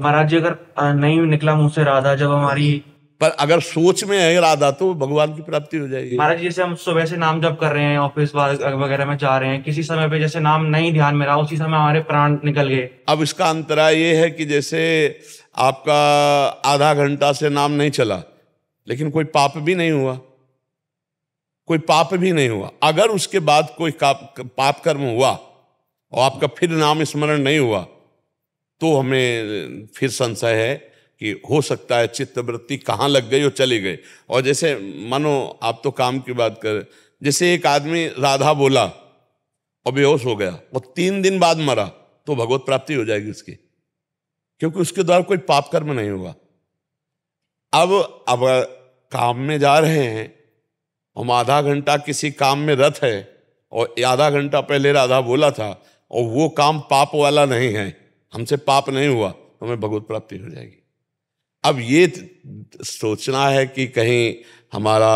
महाराज जी अगर नहीं निकला मुंह से राधा जब हमारी पर अगर सोच में है राधा तो भगवान की प्राप्ति हो जाएगी महाराज जैसे हम सुबह से नाम जप कर रहे हैं ऑफिस वगैरह में जा रहे हैं किसी समय पे जैसे नाम नहीं ध्यान में रहा उसी समय हमारे प्राण निकल गए अब इसका अंतरा ये है कि जैसे आपका आधा घंटा से नाम नहीं चला लेकिन कोई पाप भी नहीं हुआ कोई पाप भी नहीं हुआ अगर उसके बाद कोई पाप कर्म हुआ और आपका फिर नाम स्मरण नहीं हुआ तो हमें फिर संशय है कि हो सकता है चित्तवृत्ति कहाँ लग गई और चली गई और जैसे मानो आप तो काम की बात करें जैसे एक आदमी राधा बोला और बेहोश हो गया और तीन दिन बाद मरा तो भगवत प्राप्ति हो जाएगी उसकी क्योंकि उसके द्वारा कोई पाप कर्म नहीं होगा अब अब काम में जा रहे हैं हम आधा घंटा किसी काम में रथ है और आधा घंटा पहले राधा बोला था और वो काम पाप वाला नहीं है हमसे पाप नहीं हुआ हमें भगवत प्राप्ति हो जाएगी अब ये सोचना है कि कहीं हमारा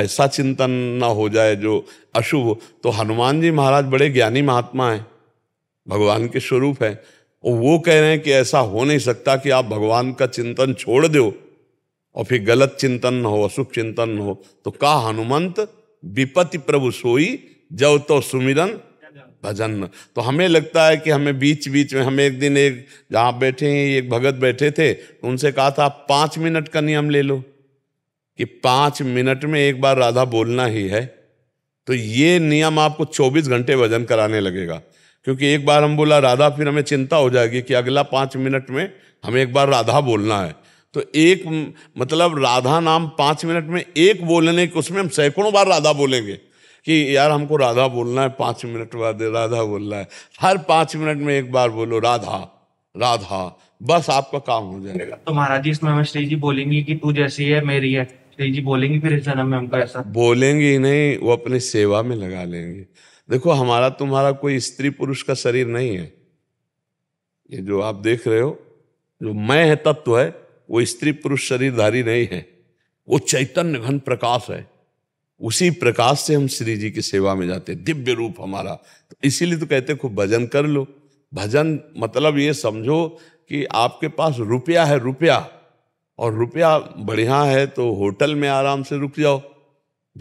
ऐसा चिंतन ना हो जाए जो अशुभ तो हनुमान जी महाराज बड़े ज्ञानी महात्मा हैं भगवान के स्वरूप हैं वो कह रहे हैं कि ऐसा हो नहीं सकता कि आप भगवान का चिंतन छोड़ दो और फिर गलत चिंतन हो अशुभ चिंतन हो तो कहा हनुमंत विपति प्रभु सोई जब तो सुमिरन भजन तो हमें लगता है कि हमें बीच बीच में हम एक दिन एक जहाँ बैठे हैं एक भगत बैठे थे तो उनसे कहा था आप पाँच मिनट का नियम ले लो कि पाँच मिनट में एक बार राधा बोलना ही है तो ये नियम आपको चौबीस घंटे भजन कराने लगेगा क्योंकि एक बार हम बोला राधा फिर हमें चिंता हो जाएगी कि अगला पाँच मिनट में हमें एक बार राधा बोलना है तो एक मतलब राधा नाम पाँच मिनट में एक बोलने के उसमें हम सैकड़ों बार राधा बोलेंगे कि यार हमको राधा बोलना है पाँच मिनट बाद राधा बोलना है हर पाँच मिनट में एक बार बोलो राधा राधा बस आपका काम हो जाएगा तो महाराज जी इसमें हमें श्री जी बोलेंगी कि तू जैसी है मेरी है श्री जी बोलेंगी फिर इस जन्म में हमको ऐसा बोलेंगे ही नहीं वो अपनी सेवा में लगा लेंगे देखो हमारा तुम्हारा कोई स्त्री पुरुष का शरीर नहीं है ये जो आप देख रहे हो जो मैं है तत्व है वो स्त्री पुरुष शरीरधारी नहीं है वो चैतन्य घन प्रकाश है उसी प्रकाश से हम श्री जी की सेवा में जाते दिव्य रूप हमारा तो इसीलिए तो कहते खूब भजन कर लो भजन मतलब ये समझो कि आपके पास रुपया है रुपया और रुपया बढ़िया है तो होटल में आराम से रुक जाओ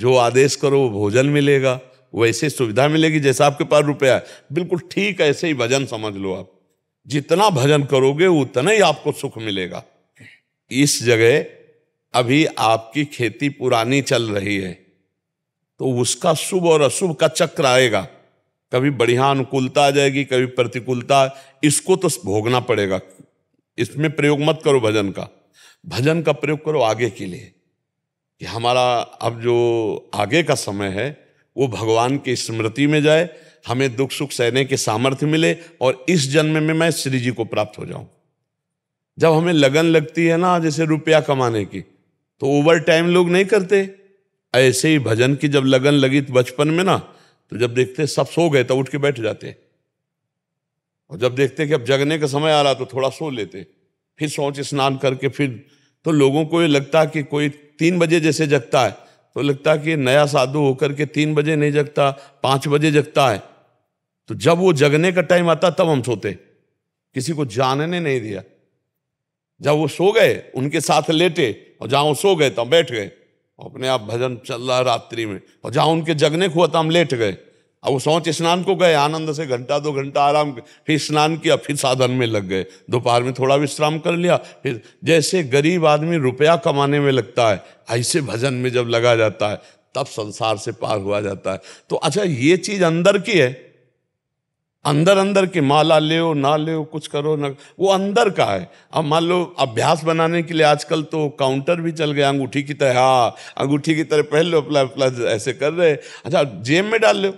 जो आदेश करो वो भोजन मिलेगा वैसे सुविधा मिलेगी जैसा आपके पास रुपया है बिल्कुल ठीक ऐसे ही भजन समझ लो आप जितना भजन करोगे उतना ही आपको सुख मिलेगा इस जगह अभी आपकी खेती पुरानी चल रही है तो उसका शुभ और अशुभ का चक्र आएगा कभी बढ़िया अनुकूलता आ जाएगी कभी प्रतिकूलता इसको तो भोगना पड़ेगा इसमें प्रयोग मत करो भजन का भजन का प्रयोग करो आगे के लिए कि हमारा अब जो आगे का समय है वो भगवान की स्मृति में जाए हमें दुख सुख सहने के सामर्थ्य मिले और इस जन्म में मैं श्री जी को प्राप्त हो जाऊं जब हमें लगन लगती है ना जैसे रुपया कमाने की तो ओवर टाइम लोग नहीं करते ऐसे ही भजन की जब लगन लगी तो बचपन में ना तो जब देखते सब सो गए तो उठ के बैठ जाते और जब देखते कि अब जगने का समय आ रहा तो थोड़ा सो लेते फिर सोच स्नान करके फिर तो लोगों को ये लगता कि कोई तीन बजे जैसे जगता है तो लगता कि नया साधु होकर के तीन बजे नहीं जगता पाँच बजे जगता है तो जब वो जगने का टाइम आता तब हम सोते किसी को जानने नहीं दिया जब वो सो गए उनके साथ लेटे और जहाँ वो सो गए तो बैठ गए अपने आप भजन चल रहा है रात्रि में और जहाँ उनके जगने को हुआ था हम लेट गए अब वो सोच स्नान को गए आनंद से घंटा दो घंटा आराम फिर स्नान किया फिर साधन में लग गए दोपहर में थोड़ा विश्राम कर लिया फिर जैसे गरीब आदमी रुपया कमाने में लगता है ऐसे भजन में जब लगा जाता है तब संसार से पार हुआ जाता है तो अच्छा ये चीज़ अंदर की है अंदर अंदर के माला ले ओ, ना ले ओ, कुछ करो ना वो अंदर का है अब मान लो अभ्यास बनाने के लिए आजकल तो काउंटर भी चल गया अंगूठी की तरह हाँ अंगूठी की तरह पहन लो अपला प्ला ऐसे कर रहे अच्छा जेब में डाल लो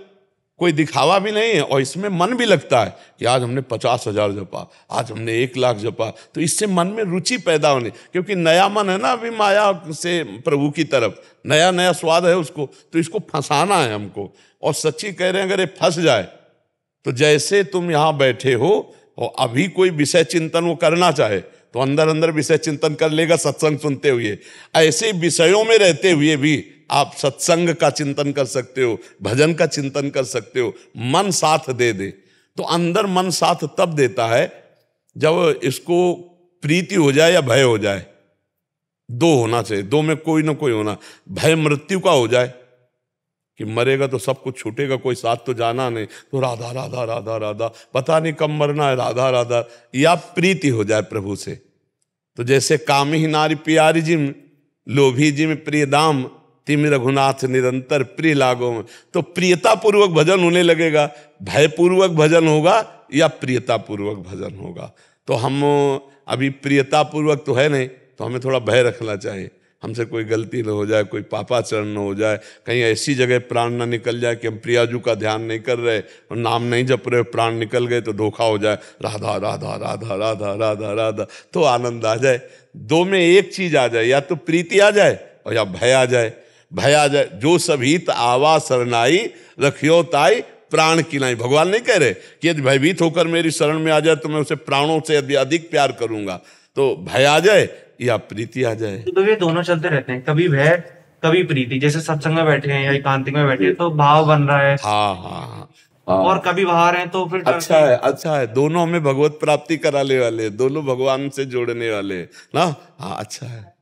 कोई दिखावा भी नहीं है और इसमें मन भी लगता है कि आज हमने पचास हजार जपा आज हमने एक लाख जपा तो इससे मन में रुचि पैदा होने क्योंकि नया मन है ना अभी माया से प्रभु की तरफ नया नया स्वाद है उसको तो इसको फंसाना है हमको और सच्ची कह रहे हैं अगर ये फंस जाए तो जैसे तुम यहां बैठे हो और तो अभी कोई विषय चिंतन वो करना चाहे तो अंदर अंदर विषय चिंतन कर लेगा सत्संग सुनते हुए ऐसे विषयों में रहते हुए भी आप सत्संग का चिंतन कर सकते हो भजन का चिंतन कर सकते हो मन साथ दे दे तो अंदर मन साथ तब देता है जब इसको प्रीति हो जाए या भय हो जाए दो होना चाहिए दो में कोई ना कोई होना भय मृत्यु का हो जाए कि मरेगा तो सब कुछ छूटेगा कोई साथ तो जाना नहीं तो राधा राधा राधा राधा पता नहीं कब मरना है राधा राधा या प्रीति हो जाए प्रभु से तो जैसे काम ही नारी प्यारी जिम लोभी जिम प्रिय दाम तिम रघुनाथ निरंतर प्रिय लागो में तो प्रियता पूर्वक भजन होने लगेगा भयपूर्वक भजन होगा या प्रियता पूर्वक भजन होगा तो हम अभी प्रियता पूर्वक तो है नहीं तो हमें थोड़ा भय रखना चाहिए हमसे कोई गलती न हो जाए कोई पापाचरण न हो जाए कहीं ऐसी जगह प्राण ना निकल जाए कि हम प्रियाजू का ध्यान नहीं कर रहे और नाम नहीं जप रहे प्राण निकल गए तो धोखा हो जाए राधा राधा राधा राधा राधा राधा तो आनंद आ जाए दो में एक चीज आ जाए या तो प्रीति आ जाए और या भय आ जाए भय आ जाए जो सभीत आवा शरणाई रखियो ताई प्राण की नहीं भगवान नहीं कह रहे कि यदि भयभीत होकर मेरी शरण में आ जाए तो मैं उसे प्राणों से अधिक प्यार करूंगा तो भय आ जाए या प्रीति आ जाए तो ये दोनों चलते रहते हैं कभी भय कभी प्रीति जैसे सत्संग में बैठे हैं या एकांतिक में बैठे हैं तो भाव बन रहा है हाँ हाँ हाँ, हाँ। और कभी बाहर हैं तो फिर अच्छा है अच्छा है दोनों हमें भगवत प्राप्ति कराने वाले दोनों भगवान से जोड़ने वाले ना हाँ अच्छा है